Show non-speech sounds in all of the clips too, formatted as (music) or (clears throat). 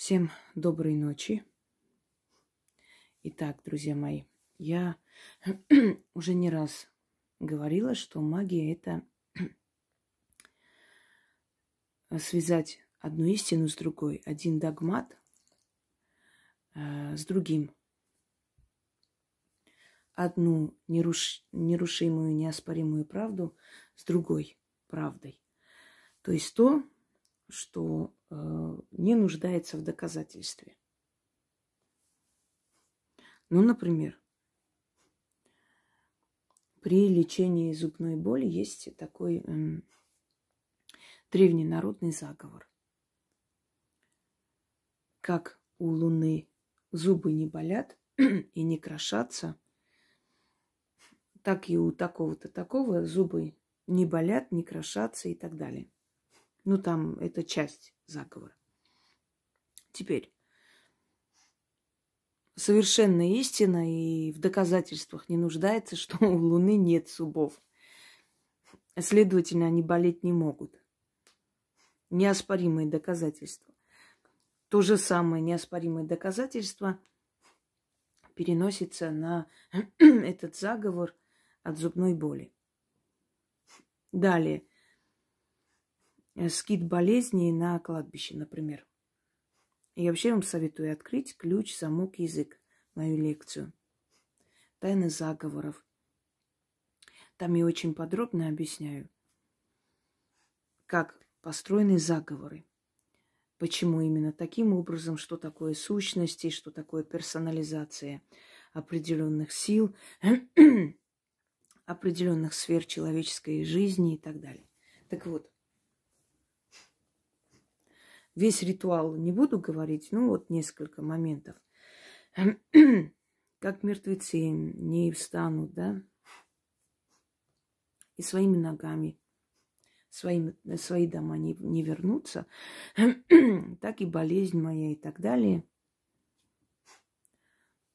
Всем доброй ночи. Итак, друзья мои, я (clears throat) уже не раз говорила, что магия – это (clears throat) связать одну истину с другой, один догмат э, с другим, одну неруш... нерушимую, неоспоримую правду с другой правдой. То есть то, что э, не нуждается в доказательстве. Ну, например, при лечении зубной боли есть такой э, древний народный заговор. Как у Луны зубы не болят (clears throat) и не крошатся, так и у такого-то такого зубы не болят, не крошатся и так далее. Ну, там это часть заговора. Теперь. совершенно истина и в доказательствах не нуждается, что у Луны нет зубов. Следовательно, они болеть не могут. Неоспоримые доказательства. То же самое неоспоримое доказательство переносится на (clears throat) этот заговор от зубной боли. Далее. Э, скид болезней на кладбище, например. Я вообще вам советую открыть ключ, замок, язык, мою лекцию. Тайны заговоров. Там я очень подробно объясняю, как построены заговоры. Почему именно таким образом, что такое сущности, что такое персонализация определенных сил, (clears throat) определенных сфер человеческой жизни и так далее. Так вот, Весь ритуал не буду говорить, ну вот несколько моментов. Как мертвецы не встанут, да? И своими ногами, своими, свои дома не, не вернутся. так и болезнь моя и так далее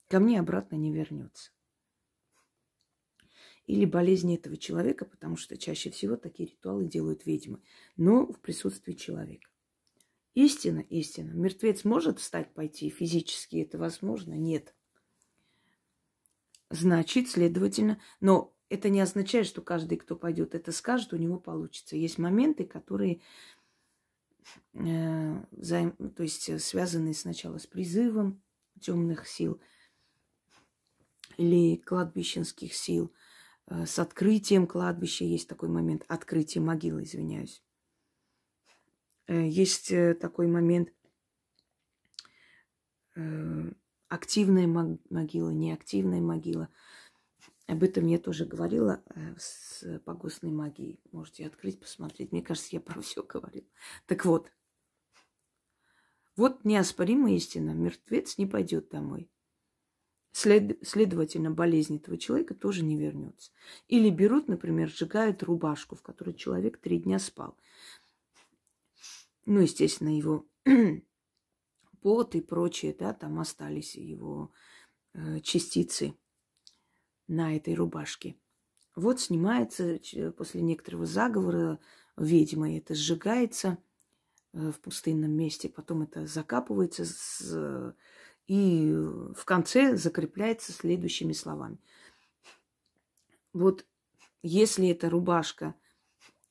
ко мне обратно не вернется или болезнь этого человека, потому что чаще всего такие ритуалы делают ведьмы, но в присутствии человека. Истина, истина. Мертвец может встать, пойти физически? Это возможно? Нет. Значит, следовательно, но это не означает, что каждый, кто пойдет, это скажет, у него получится. Есть моменты, которые э, взаим, то есть э, связаны сначала с призывом темных сил или кладбищенских сил, э, с открытием кладбища есть такой момент, открытие могилы, извиняюсь. Э, есть э, такой момент э, активная могила, неактивная могила. Об этом я тоже говорила с погостной магией. Можете открыть, посмотреть. Мне кажется, я про все говорила. Так вот. Вот неоспоримая истина. Мертвец не пойдет домой. След... Следовательно, болезнь этого человека тоже не вернется. Или берут, например, сжигают рубашку, в которой человек три дня спал. Ну, естественно, его (clears throat) пот и прочее, да, там остались его э, частицы на этой рубашке. Вот снимается после некоторого заговора ведьмой, это сжигается э, в пустынном месте, потом это закапывается с, и в конце закрепляется следующими словами. Вот если эта рубашка –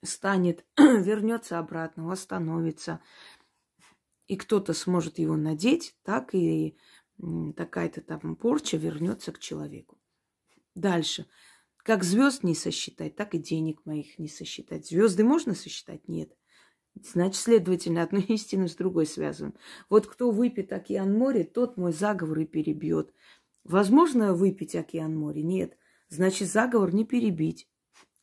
станет, (clears throat) вернется обратно, восстановится. И кто-то сможет его надеть, так и такая-то там порча вернется к человеку. Дальше. Как звезд не сосчитать, так и денег моих не сосчитать. Звезды можно сосчитать? Нет. Значит, следовательно, одну (laughs) истину с другой связываем. Вот кто выпьет океан море, тот мой заговор и перебьет. Возможно выпить океан море? Нет. Значит, заговор не перебить.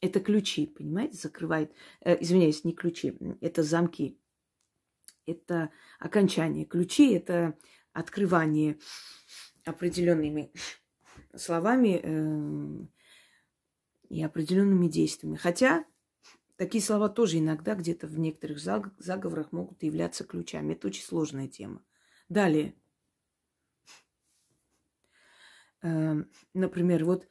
Это ключи, понимаете, закрывает. Э, извиняюсь, не ключи, это замки. Это окончание. Ключи – это открывание определенными словами э, и определенными действиями. Хотя такие слова тоже иногда где-то в некоторых заговорах могут являться ключами. Это очень сложная тема. Далее. Э, например, вот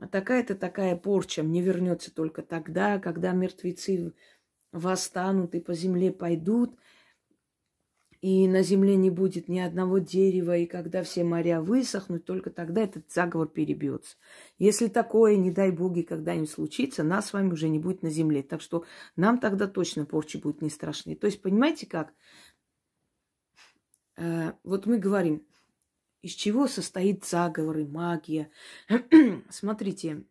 а такая-то такая порча мне вернется только тогда, когда мертвецы восстанут и по земле пойдут, и на земле не будет ни одного дерева, и когда все моря высохнут, только тогда этот заговор перебьется. Если такое, не дай боги, когда-нибудь случится, нас с вами уже не будет на земле. Так что нам тогда точно порчи будут не страшны. То есть, понимаете как? Э, вот мы говорим, из чего состоит заговоры, магия. (clears throat) Смотрите,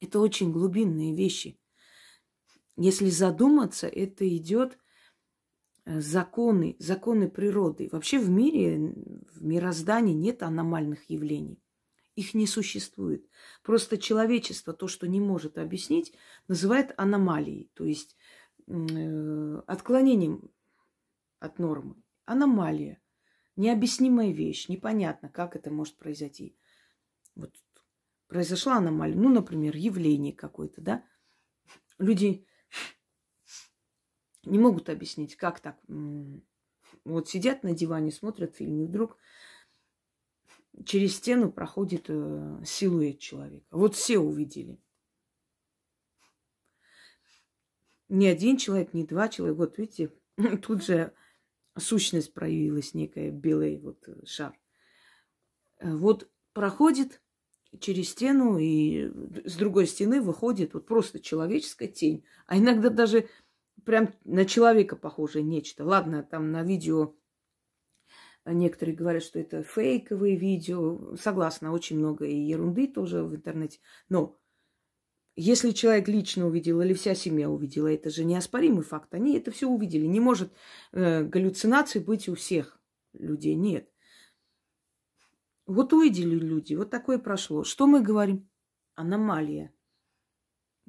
это очень глубинные вещи. Если задуматься, это идет э, законы, законы природы. Вообще в мире, в мироздании нет аномальных явлений. Их не существует. Просто человечество то, что не может объяснить, называет аномалией, то есть э, отклонением от нормы. Аномалия. Необъяснимая вещь, непонятно, как это может произойти. Вот произошла аномалия, ну, например, явление какое-то, да. Люди не могут объяснить, как так. Вот сидят на диване, смотрят фильм, и вдруг через стену проходит э, силуэт человека. Вот все увидели. Ни один человек, ни два человека. Вот видите, (laughs) тут же сущность проявилась некая, белый вот э, шар. Э, вот проходит через стену и э, с другой стены выходит вот просто человеческая тень. А иногда даже прям на человека похоже нечто. Ладно, там на видео некоторые говорят, что это фейковые видео. Согласна, очень много и ерунды тоже в интернете. Но если человек лично увидел или вся семья увидела, это же неоспоримый факт. Они это все увидели. Не может э, галлюцинаций быть у всех людей. Нет. Вот увидели люди, вот такое прошло. Что мы говорим? Аномалия.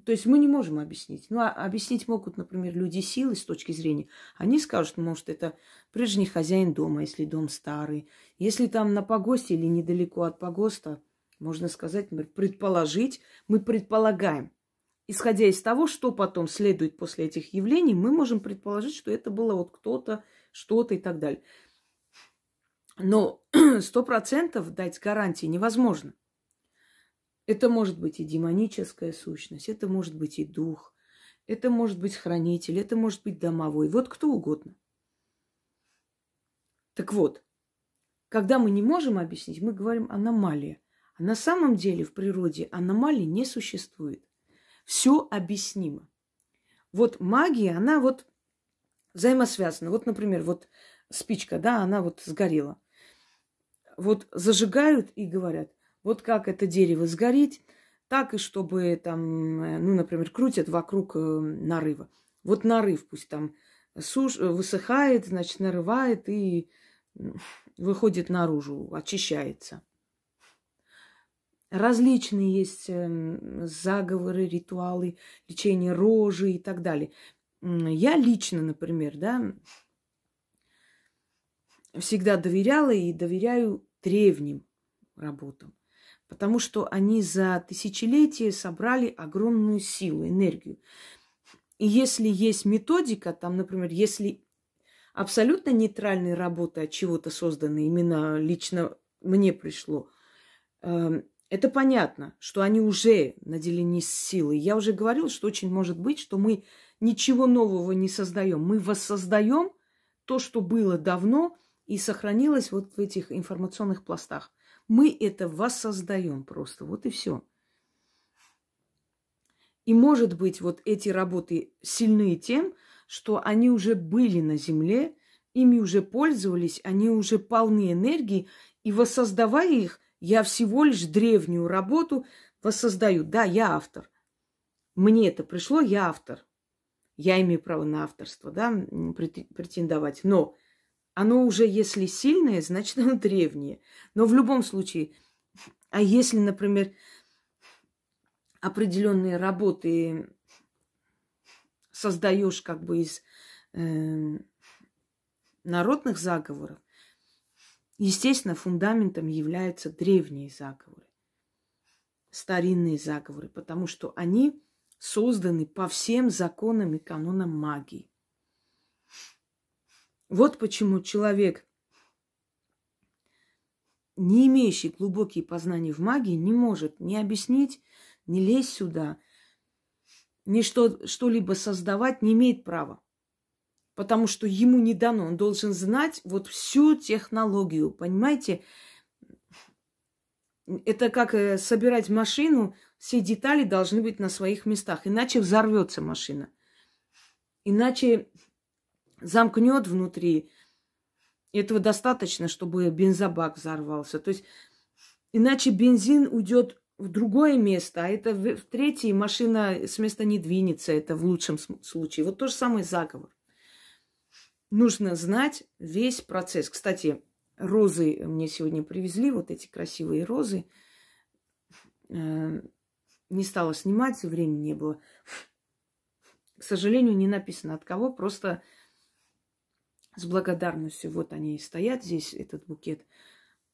То есть мы не можем объяснить. Ну, а объяснить могут, например, люди силы с точки зрения. Они скажут, может, это прежний хозяин дома, если дом старый. Если там на погосте или недалеко от погоста – можно сказать, предположить, мы предполагаем. Исходя из того, что потом следует после этих явлений, мы можем предположить, что это было вот кто-то, что-то и так далее. Но (clears throat) сто процентов дать гарантии невозможно. Это может быть и демоническая сущность, это может быть и дух, это может быть хранитель, это может быть домовой, вот кто угодно. Так вот, когда мы не можем объяснить, мы говорим аномалия. А на самом деле в природе аномалий не существует. Все объяснимо. Вот магия, она вот взаимосвязана. Вот, например, вот спичка, да, она вот сгорела. Вот зажигают и говорят, вот как это дерево сгорит, так и чтобы там, э, ну, например, крутят вокруг э, нарыва. Вот нарыв пусть там суш... высыхает, значит, нарывает и выходит наружу, очищается. Различные есть эм, заговоры, ритуалы, лечение рожи и так далее. Я лично, например, да, всегда доверяла и доверяю древним работам, потому что они за тысячелетия собрали огромную силу, энергию. И если есть методика, там, например, если абсолютно нейтральные работы от чего-то созданы, именно лично мне пришло, эм, это понятно, что они уже наделены силой. Я уже говорила, что очень может быть, что мы ничего нового не создаем. Мы воссоздаем то, что было давно и сохранилось вот в этих информационных пластах. Мы это воссоздаем просто. Вот и все. И, может быть, вот эти работы сильны тем, что они уже были на Земле, ими уже пользовались, они уже полны энергии, и воссоздавая их, я всего лишь древнюю работу воссоздаю. Да, я автор. Мне это пришло, я автор. Я имею право на авторство, да, претендовать. Но оно уже, если сильное, значит, оно древнее. Но в любом случае, а если, например, определенные работы создаешь как бы из э, народных заговоров, Естественно, фундаментом являются древние заговоры, старинные заговоры, потому что они созданы по всем законам и канонам магии. Вот почему человек, не имеющий глубокие познания в магии, не может ни объяснить, ни лезть сюда, ни что, что-либо создавать не имеет права потому что ему не дано. Он должен знать вот всю технологию, понимаете? Это как э, собирать машину, все детали должны быть на своих местах, иначе взорвется машина. Иначе замкнет внутри. Этого достаточно, чтобы бензобак взорвался. То есть иначе бензин уйдет в другое место, а это в, в третье машина с места не двинется, это в лучшем случае. Вот то же самое заговор нужно знать весь процесс. Кстати, розы мне сегодня привезли, вот эти красивые розы. Э, не стала снимать, времени не было. К сожалению, не написано от кого, просто с благодарностью. Вот они и стоят здесь, этот букет.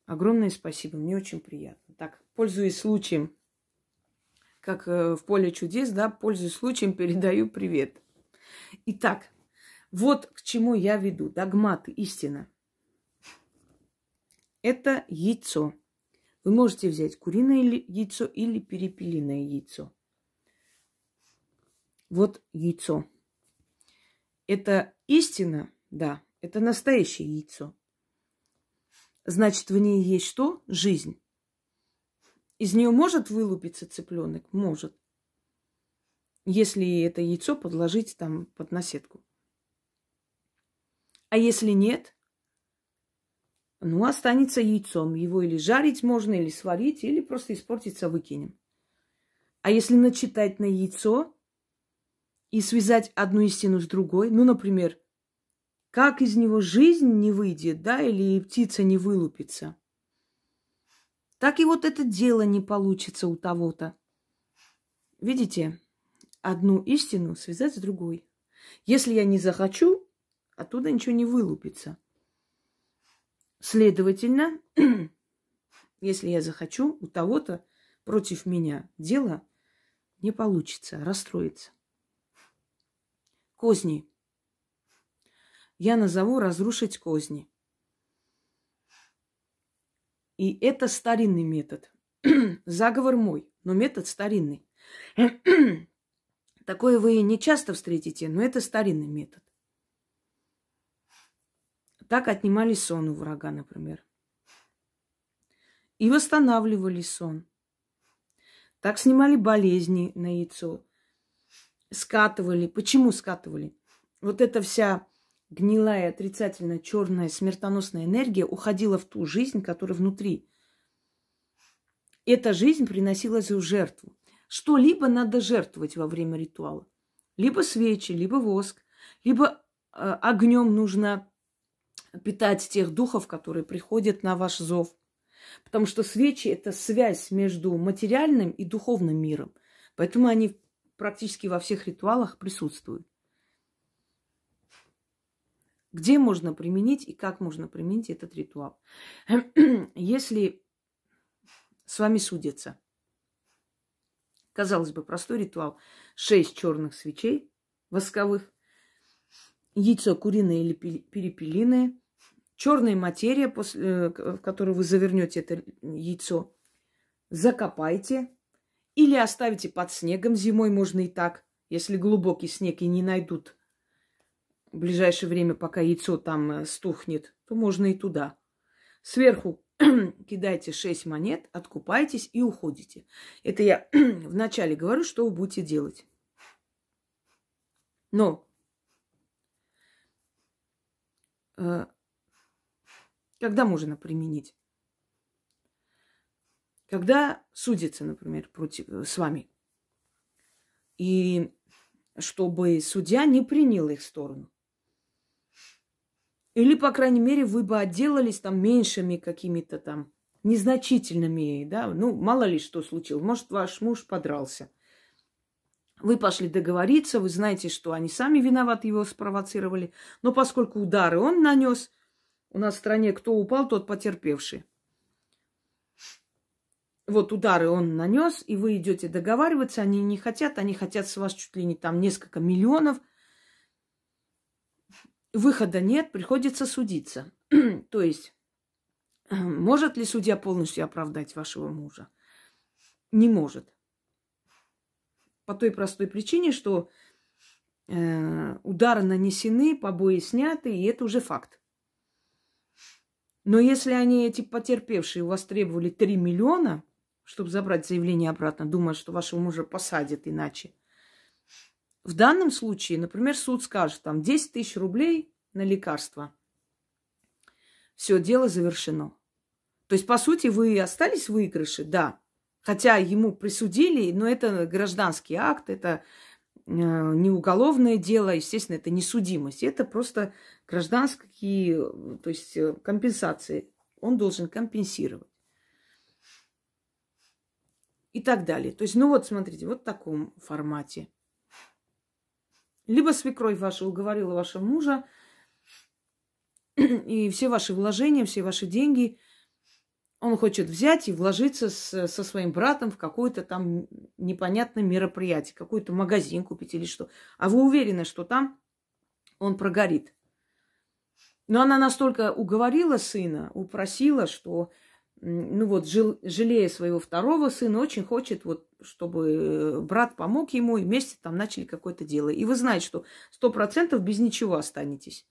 Огромное спасибо, мне очень приятно. Так, пользуясь случаем, как э, в поле чудес, да, пользуясь случаем, передаю привет. Итак, вот к чему я веду. Догматы, истина. Это яйцо. Вы можете взять куриное яйцо или перепелиное яйцо. Вот яйцо. Это истина, да, это настоящее яйцо. Значит, в ней есть что? Жизнь. Из нее может вылупиться цыпленок? Может. Если это яйцо подложить там под наседку. А если нет? Ну, останется яйцом. Его или жарить можно, или сварить, или просто испортиться, выкинем. А если начитать на яйцо и связать одну истину с другой, ну, например, как из него жизнь не выйдет, да, или птица не вылупится, так и вот это дело не получится у того-то. Видите, одну истину связать с другой. Если я не захочу, Оттуда ничего не вылупится. Следовательно, (clears throat) если я захочу, у того-то против меня дело не получится, расстроится. Козни. Я назову разрушить козни. И это старинный метод. (clears throat) Заговор мой, но метод старинный. (clears throat) Такое вы не часто встретите, но это старинный метод. Так отнимали сон у врага, например. И восстанавливали сон. Так снимали болезни на яйцо. Скатывали. Почему скатывали? Вот эта вся гнилая, отрицательная, черная, смертоносная энергия уходила в ту жизнь, которая внутри. Эта жизнь приносилась в жертву. Что-либо надо жертвовать во время ритуала. Либо свечи, либо воск, либо э, огнем нужно питать тех духов, которые приходят на ваш зов. Потому что свечи – это связь между материальным и духовным миром. Поэтому они практически во всех ритуалах присутствуют. Где можно применить и как можно применить этот ритуал? (clears throat) Если с вами судятся, казалось бы, простой ритуал, шесть черных свечей восковых, яйцо куриное или перепелиное, черная материя, после, э, в которую вы завернете это яйцо, закопайте или оставите под снегом. Зимой можно и так, если глубокий снег и не найдут в ближайшее время, пока яйцо там э, стухнет, то можно и туда. Сверху (clears throat) кидайте 6 монет, откупайтесь и уходите. Это я (clears throat) вначале говорю, что вы будете делать. Но э, когда можно применить? Когда судится, например, против, э, с вами. И чтобы судья не принял их сторону. Или, по крайней мере, вы бы отделались там меньшими какими-то там незначительными, да, ну, мало ли что случилось. Может, ваш муж подрался. Вы пошли договориться, вы знаете, что они сами виноваты, его спровоцировали. Но поскольку удары он нанес, у нас в стране кто упал, тот потерпевший. Вот удары он нанес, и вы идете договариваться, они не хотят, они хотят с вас чуть ли не там несколько миллионов. Выхода нет, приходится судиться. (clears throat) То есть, (clears throat) может ли судья полностью оправдать вашего мужа? Не может. По той простой причине, что э, удары нанесены, побои сняты, и это уже факт. Но если они, эти потерпевшие, у вас требовали 3 миллиона, чтобы забрать заявление обратно, думая, что вашего мужа посадят иначе. В данном случае, например, суд скажет, там 10 тысяч рублей на лекарства. Все, дело завершено. То есть, по сути, вы остались в выигрыше, да. Хотя ему присудили, но это гражданский акт, это Э, не уголовное дело, а, естественно, это не судимость, это просто гражданские, э, то есть э, компенсации. Он должен компенсировать. И так далее. То есть, ну вот, смотрите, вот в таком формате. Либо свекровь ваша уговорила вашего мужа, (clears throat) и все ваши вложения, все ваши деньги – он хочет взять и вложиться с, со своим братом в какое-то там непонятное мероприятие, какой-то магазин купить или что. А вы уверены, что там он прогорит? Но она настолько уговорила сына, упросила, что, ну вот, жил, жалея своего второго сына, очень хочет, вот, чтобы э, брат помог ему, и вместе там начали какое-то дело. И вы знаете, что сто процентов без ничего останетесь.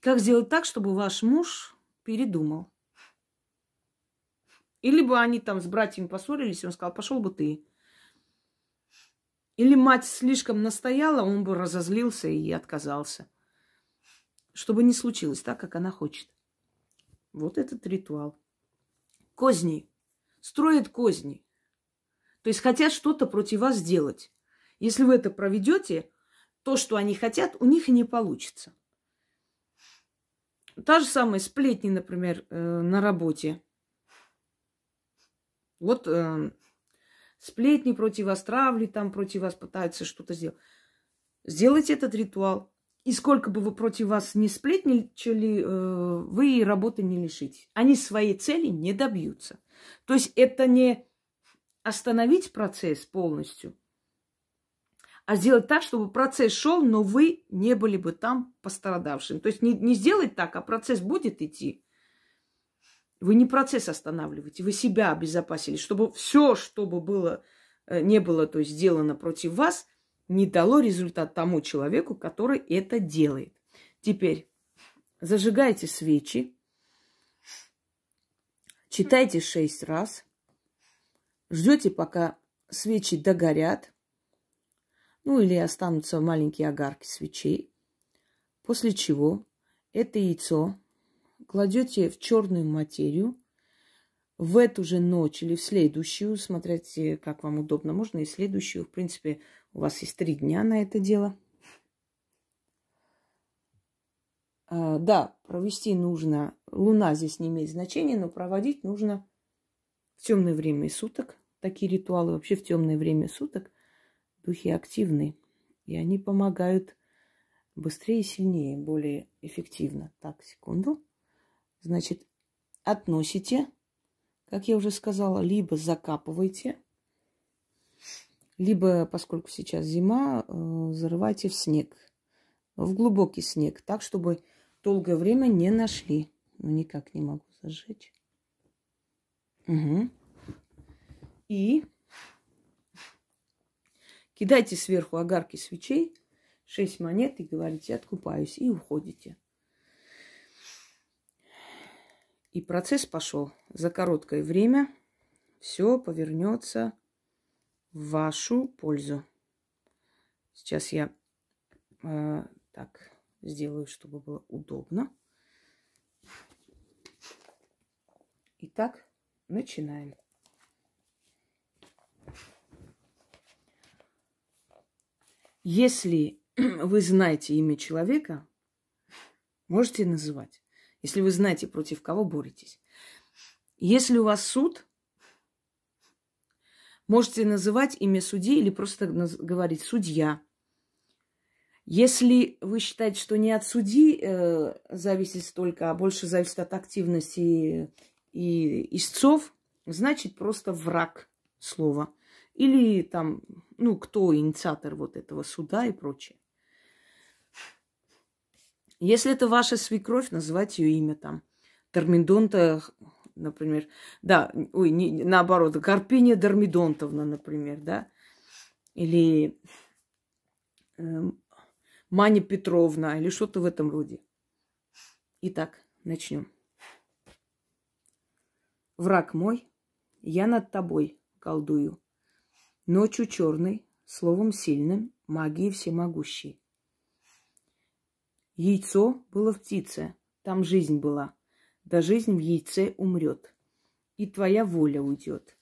Как сделать так, чтобы ваш муж передумал? Или бы они там с братьями поссорились, и он сказал, пошел бы ты. Или мать слишком настояла, он бы разозлился и отказался. Чтобы не случилось так, как она хочет. Вот этот ритуал. Козни. Строят козни. То есть хотят что-то против вас сделать. Если вы это проведете, то, что они хотят, у них и не получится. Та же самая сплетни, например, э, на работе. Вот э, сплетни против вас, травли там против вас пытаются что-то сделать. Сделайте этот ритуал. И сколько бы вы против вас не сплетничали, э, вы работы не лишитесь. Они своей цели не добьются. То есть это не остановить процесс полностью, а сделать так, чтобы процесс шел, но вы не были бы там пострадавшим. То есть не, не сделать так, а процесс будет идти. Вы не процесс останавливаете, вы себя обезопасили, чтобы все, что бы было, э, не было то есть, сделано против вас, не дало результат тому человеку, который это делает. Теперь зажигайте свечи, читайте шесть раз, ждете, пока свечи догорят, ну или останутся маленькие огарки свечей, после чего это яйцо кладете в черную материю, в эту же ночь или в следующую, смотрите, как вам удобно, можно и следующую, в принципе, у вас есть три дня на это дело. А, да, провести нужно, луна здесь не имеет значения, но проводить нужно в темное время суток. Такие ритуалы вообще в темное время суток. Духи активны, и они помогают быстрее и сильнее, более эффективно. Так, секунду. Значит, относите, как я уже сказала, либо закапывайте, либо, поскольку сейчас зима, э, зарывайте в снег, в глубокий снег, так, чтобы долгое время не нашли. Ну, никак не могу зажечь. Угу. И кидайте сверху огарки свечей, шесть монет и говорите «откупаюсь» и уходите. И процесс пошел. За короткое время все повернется в вашу пользу. Сейчас я э, так сделаю, чтобы было удобно. Итак, начинаем. Если (clears throat) вы знаете имя человека, можете называть если вы знаете, против кого боретесь. Если у вас суд, можете называть имя судьи или просто говорить «судья». Если вы считаете, что не от судьи э, зависит столько, а больше зависит от активности и истцов, значит просто враг слова. Или там, ну, кто инициатор вот этого суда и прочее. Если это ваша свекровь, называйте ее имя там. Термидонта, например. Да, ой, не, наоборот, Карпиния Дормидонтовна, например, да. Или э, Маня Петровна, или что-то в этом роде. Итак, начнем. Враг мой, я над тобой колдую. Ночью черный, словом сильным, магии всемогущей. Яйцо было в птице, там жизнь была. Да жизнь в яйце умрет, и твоя воля уйдет.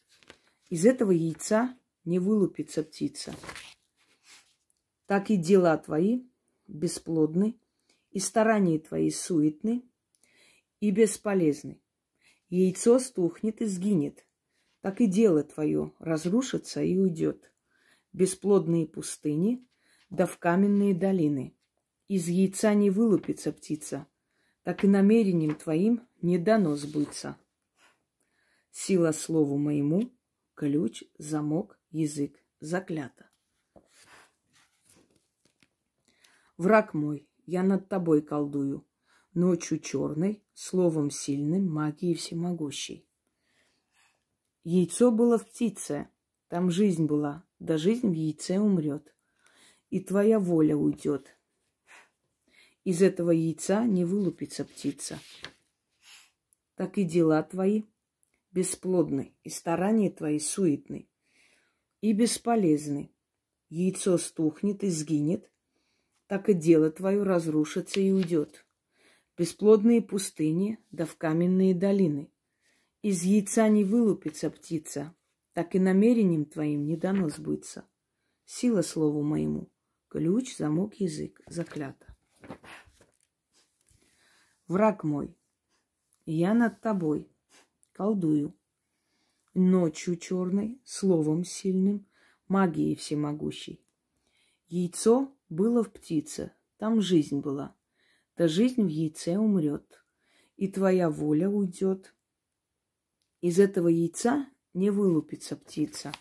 Из этого яйца не вылупится птица. Так и дела твои бесплодны, и старания твои суетны и бесполезны. Яйцо стухнет и сгинет, так и дело твое разрушится и уйдет. Бесплодные пустыни, да в каменные долины – из яйца не вылупится птица, так и намерением твоим не дано сбыться. Сила слову моему, ключ, замок, язык, заклято. Враг мой, я над тобой колдую, ночью черной, словом сильным, магией всемогущей. Яйцо было в птице, там жизнь была, да жизнь в яйце умрет. И твоя воля уйдет, из этого яйца не вылупится птица. Так и дела твои бесплодны, и старания твои суетны, и бесполезны. Яйцо стухнет и сгинет, так и дело твое разрушится и уйдет. Бесплодные пустыни, да в каменные долины. Из яйца не вылупится птица, так и намерением твоим не дано сбыться. Сила слову моему, ключ, замок, язык, заклято враг мой, я над тобой колдую. Ночью черной, словом сильным, магией всемогущей. Яйцо было в птице, там жизнь была. Да жизнь в яйце умрет, и твоя воля уйдет. Из этого яйца не вылупится птица.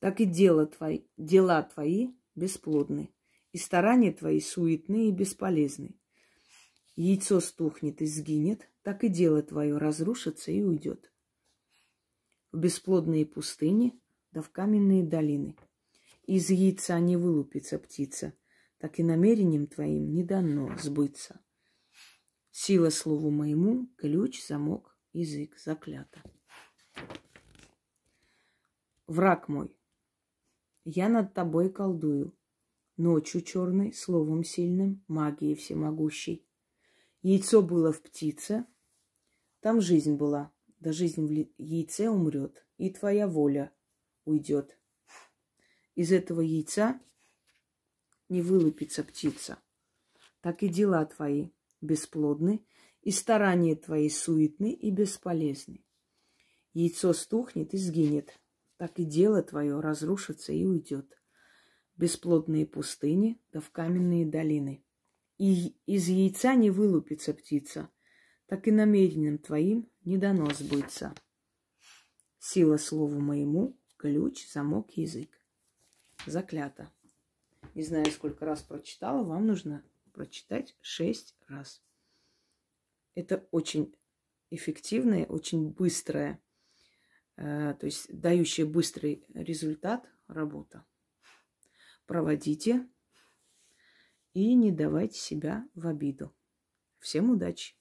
Так и дело твои, дела твои бесплодны и старания твои суетны и бесполезны. Яйцо стухнет и сгинет, так и дело твое разрушится и уйдет. В бесплодные пустыни, да в каменные долины. Из яйца не вылупится птица, так и намерением твоим не дано сбыться. Сила слову моему, ключ, замок, язык, заклято. Враг мой, я над тобой колдую, ночью черной, словом сильным, магией всемогущей. Яйцо было в птице, там жизнь была, да жизнь в яйце умрет, и твоя воля уйдет. Из этого яйца не вылупится птица. Так и дела твои бесплодны, и старания твои суетны и бесполезны. Яйцо стухнет и сгинет, так и дело твое разрушится и уйдет бесплодные пустыни, да в каменные долины. И из яйца не вылупится птица, так и намерением твоим не дано сбыться. Сила слову моему, ключ, замок, язык. Заклято. Не знаю, сколько раз прочитала, вам нужно прочитать шесть раз. Это очень эффективное, очень быстрое, э, то есть дающее быстрый результат работа проводите и не давайте себя в обиду. Всем удачи!